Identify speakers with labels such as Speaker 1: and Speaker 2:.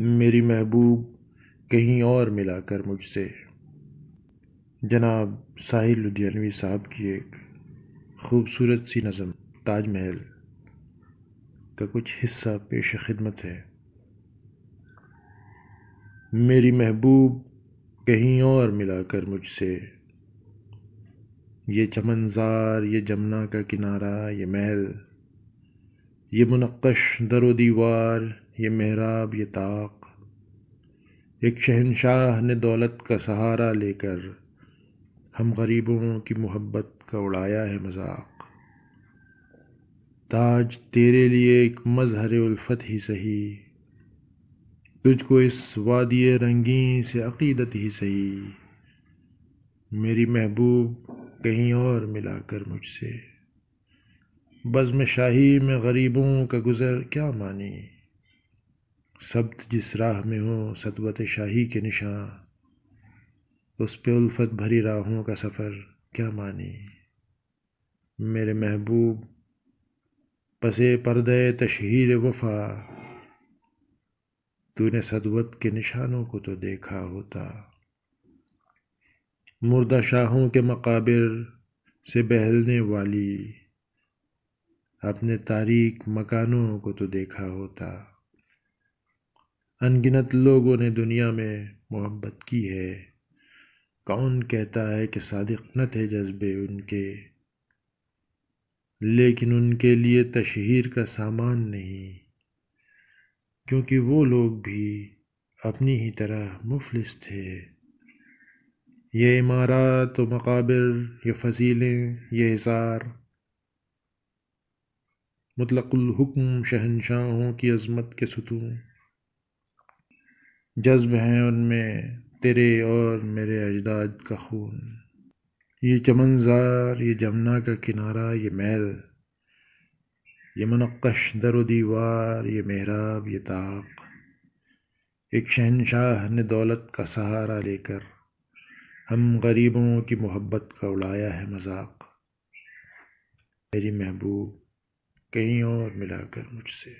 Speaker 1: मेरी महबूब कहीं और मिला कर मुझसे जनाब साहिल लुधियानवी साहब की एक खूबसूरत सी नज़म ताजमहल का कुछ हिस्सा पेश खिदमत है मेरी महबूब कहीं और मिला कर मुझसे ये चमनजार ये जमुना का किनारा ये महल ये मुनक्श दर व दीवार ये मेहराब ये ताक एक शहनशाह ने दौलत का सहारा लेकर हम गरीबों की मोहब्बत का उड़ाया है मजाक ताज तेरे लिए एक मजहर उल्फत ही सही तुझको इस वादिय रंगीन से अकीदत ही सही मेरी महबूब कहीं और मिलाकर मुझसे बज़म शाही में गरीबों का गुज़र क्या मानी सब्त जिस राह में हो सतबत शाही के निशान उस पे उल्फत भरी राहों का सफ़र क्या मानी मेरे महबूब पसे पर्दे तशहर वफा तूने सदवत के निशानों को तो देखा होता मुर्दा शाहों के मकाबिर से बहलने वाली अपने तारीख मकानों को तो देखा होता अनगिनत लोगों ने दुनिया में मोहब्बत की है कौन कहता है कि सादिक न थे जज्बे उनके लेकिन उनके लिए तशहर का सामान नहीं क्योंकि वो लोग भी अपनी ही तरह मुफलिस थे ये इमारत व मकाबिर ये फसीलें ये हिसार मतलकुल्हुक्म शहनशाहों की अजमत के सतून जज्ब हैं उनमें तेरे और मेरे अजदाद का खून ये चमनजार ये जमुना का किनारा ये महल ये मनक्श दर दीवार ये मेहराब ये ताक एक शहनशाह ने दौलत का सहारा लेकर हम गरीबों की मोहब्बत का उड़ाया है मजाक मेरी महबूब कहीं और मिलाकर मुझसे